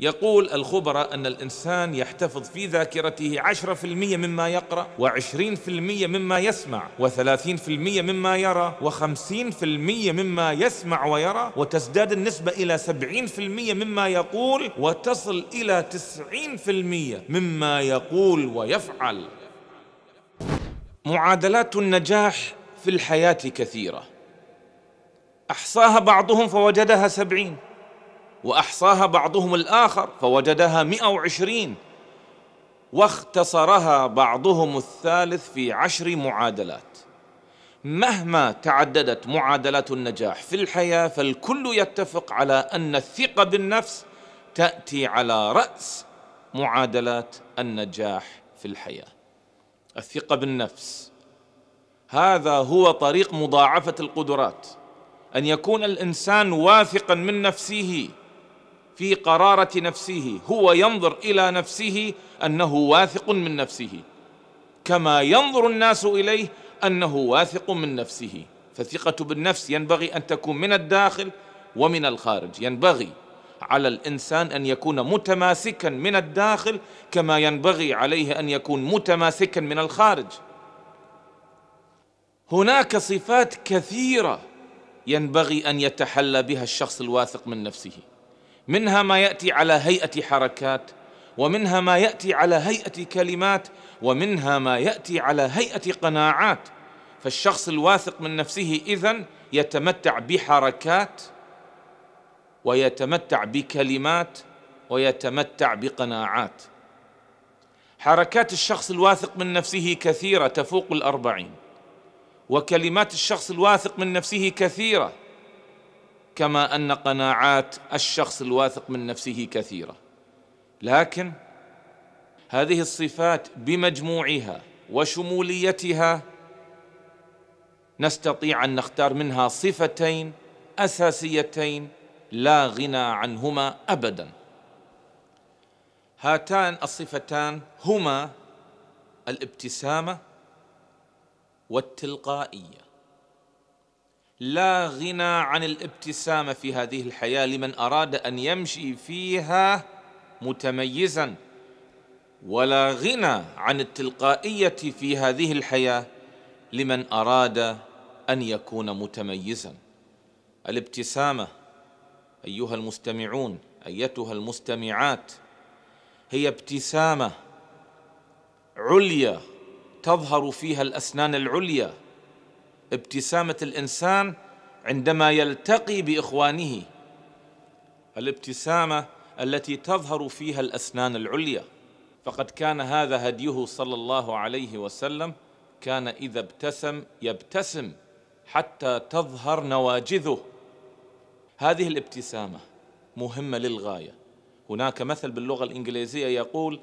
يقول الخبراء أن الإنسان يحتفظ في ذاكرته 10% مما يقرأ و20% مما يسمع و30% مما يرى و50% مما يسمع ويرى وتزداد النسبة إلى 70% مما يقول وتصل إلى 90% مما يقول ويفعل معادلات النجاح في الحياة كثيرة أحصاها بعضهم فوجدها سبعين وأحصاها بعضهم الآخر فوجدها 120 واختصرها بعضهم الثالث في عشر معادلات مهما تعددت معادلات النجاح في الحياة فالكل يتفق على أن الثقة بالنفس تأتي على رأس معادلات النجاح في الحياة الثقة بالنفس هذا هو طريق مضاعفة القدرات أن يكون الإنسان واثقا من نفسه في قراره نفسه هو ينظر الى نفسه انه واثق من نفسه كما ينظر الناس اليه انه واثق من نفسه فالثقه بالنفس ينبغي ان تكون من الداخل ومن الخارج ينبغي على الانسان ان يكون متماسكا من الداخل كما ينبغي عليه ان يكون متماسكا من الخارج هناك صفات كثيره ينبغي ان يتحلى بها الشخص الواثق من نفسه منها ما ياتي على هيئه حركات ومنها ما ياتي على هيئه كلمات ومنها ما ياتي على هيئه قناعات فالشخص الواثق من نفسه اذا يتمتع بحركات ويتمتع بكلمات ويتمتع بقناعات حركات الشخص الواثق من نفسه كثيره تفوق الاربعين وكلمات الشخص الواثق من نفسه كثيره كما ان قناعات الشخص الواثق من نفسه كثيره لكن هذه الصفات بمجموعها وشموليتها نستطيع ان نختار منها صفتين اساسيتين لا غنى عنهما ابدا هاتان الصفتان هما الابتسامه والتلقائيه لا غنى عن الابتسامه في هذه الحياه لمن اراد ان يمشي فيها متميزا ولا غنى عن التلقائيه في هذه الحياه لمن اراد ان يكون متميزا الابتسامه ايها المستمعون ايتها المستمعات هي ابتسامه عليا تظهر فيها الاسنان العليا ابتسامه الانسان عندما يلتقي باخوانه الابتسامه التي تظهر فيها الاسنان العليا فقد كان هذا هديه صلى الله عليه وسلم كان اذا ابتسم يبتسم حتى تظهر نواجذه هذه الابتسامه مهمه للغايه هناك مثل باللغه الانجليزيه يقول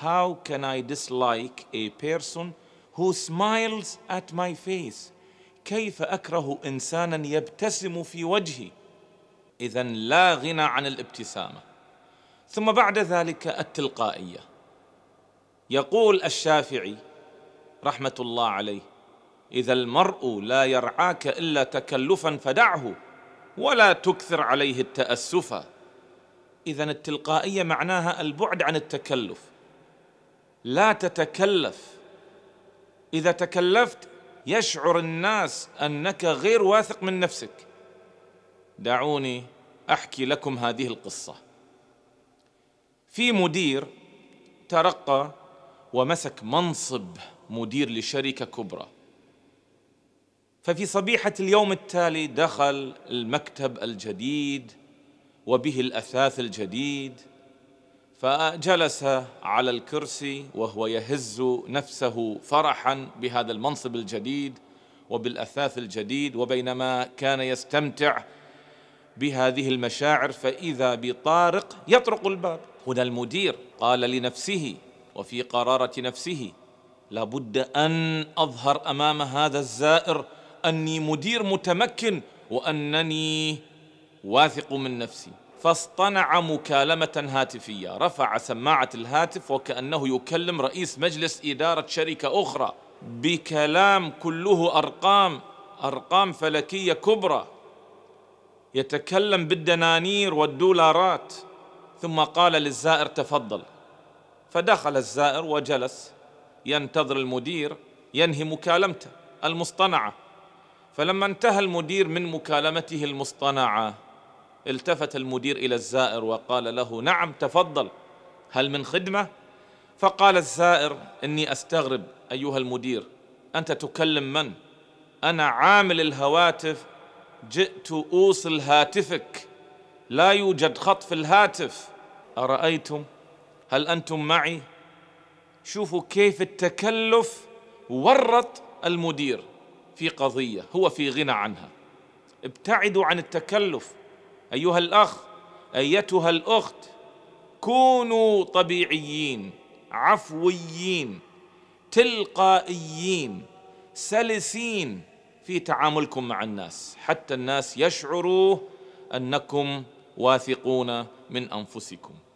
How can I dislike a person who smiles at my face? كيف اكره انسانا يبتسم في وجهي اذا لا غنى عن الابتسامه ثم بعد ذلك التلقائيه يقول الشافعي رحمه الله عليه اذا المرء لا يرعاك الا تكلفا فدعه ولا تكثر عليه التاسفا اذا التلقائيه معناها البعد عن التكلف لا تتكلف اذا تكلفت يشعر الناس انك غير واثق من نفسك دعوني احكي لكم هذه القصه في مدير ترقى ومسك منصب مدير لشركه كبرى ففي صبيحه اليوم التالي دخل المكتب الجديد وبه الاثاث الجديد فجلس على الكرسي وهو يهز نفسه فرحا بهذا المنصب الجديد وبالاثاث الجديد وبينما كان يستمتع بهذه المشاعر فاذا بطارق يطرق الباب هنا المدير قال لنفسه وفي قراره نفسه لابد ان اظهر امام هذا الزائر اني مدير متمكن وانني واثق من نفسي فاصطنع مكالمة هاتفية رفع سماعة الهاتف وكأنه يكلم رئيس مجلس إدارة شركة أخرى بكلام كله أرقام أرقام فلكية كبرى يتكلم بالدنانير والدولارات ثم قال للزائر تفضل فدخل الزائر وجلس ينتظر المدير ينهي مكالمته المصطنعه فلما انتهى المدير من مكالمته المصطنعه التفت المدير الى الزائر وقال له نعم تفضل هل من خدمه فقال الزائر اني استغرب ايها المدير انت تكلم من انا عامل الهواتف جئت اوصل هاتفك لا يوجد خط في الهاتف ارايتم هل انتم معي شوفوا كيف التكلف ورط المدير في قضيه هو في غنى عنها ابتعدوا عن التكلف ايها الاخ ايتها الاخت كونوا طبيعيين عفويين تلقائيين سلسين في تعاملكم مع الناس حتى الناس يشعروا انكم واثقون من انفسكم